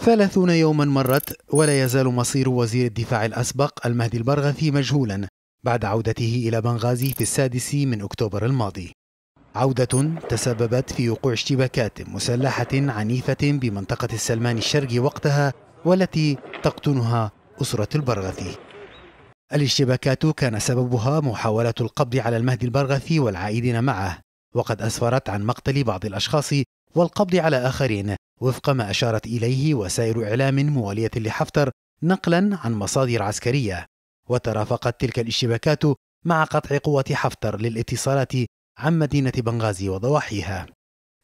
ثلاثون يوما مرت ولا يزال مصير وزير الدفاع الأسبق المهدي البرغثي مجهولا بعد عودته إلى بنغازي في السادس من أكتوبر الماضي عودة تسببت في وقوع اشتباكات مسلحة عنيفة بمنطقة السلمان الشرقي وقتها والتي تقطنها أسرة البرغثي الاشتباكات كان سببها محاولة القبض على المهدي البرغثي والعائدين معه وقد أسفرت عن مقتل بعض الأشخاص والقبض على آخرين وفق ما أشارت إليه وسائل إعلام موالية لحفتر نقلا عن مصادر عسكرية وترافقت تلك الاشتباكات مع قطع قوة حفتر للاتصالات عن مدينة بنغازي وضواحيها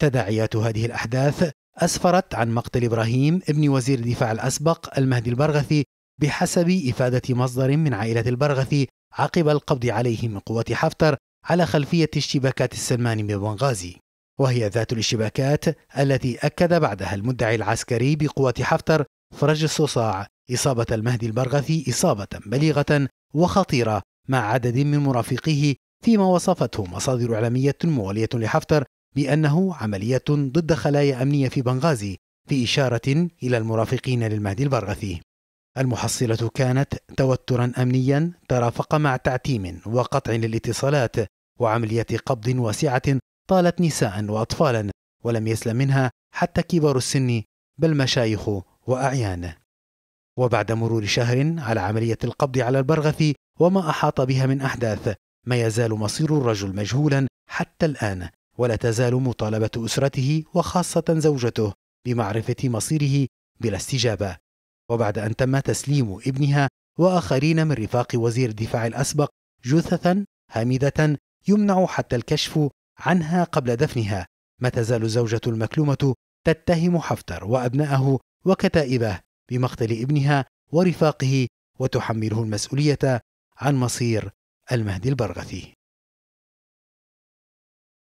تداعيات هذه الأحداث أسفرت عن مقتل إبراهيم ابن وزير الدفاع الأسبق المهدي البرغثي بحسب إفادة مصدر من عائلة البرغثي عقب القبض عليه من قوة حفتر على خلفية اشتباكات السلمان ببنغازي وهي ذات الاشتباكات التي أكد بعدها المدعي العسكري بقوة حفتر فرج الصصاع إصابة المهدي البرغثي إصابة بليغة وخطيرة مع عدد من مرافقيه فيما وصفته مصادر إعلامية موالية لحفتر بأنه عملية ضد خلايا أمنية في بنغازي في إشارة إلى المرافقين للمهدي البرغثي المحصلة كانت توترا أمنيا ترافق مع تعتيم وقطع للاتصالات وعملية قبض واسعة طالت نساء وأطفالا ولم يسلم منها حتى كبار السن بل مشايخ وأعيان وبعد مرور شهر على عملية القبض على البرغث وما أحاط بها من أحداث ما يزال مصير الرجل مجهولا حتى الآن ولا تزال مطالبة أسرته وخاصة زوجته بمعرفة مصيره بلا استجابة وبعد أن تم تسليم ابنها وآخرين من رفاق وزير الدفاع الأسبق جثثا هامدة يمنع حتى الكشف عنها قبل دفنها ما تزال زوجة المكلومة تتهم حفتر وأبنائه وكتائبه بمقتل ابنها ورفاقه وتحمله المسؤولية عن مصير المهدي البرغثي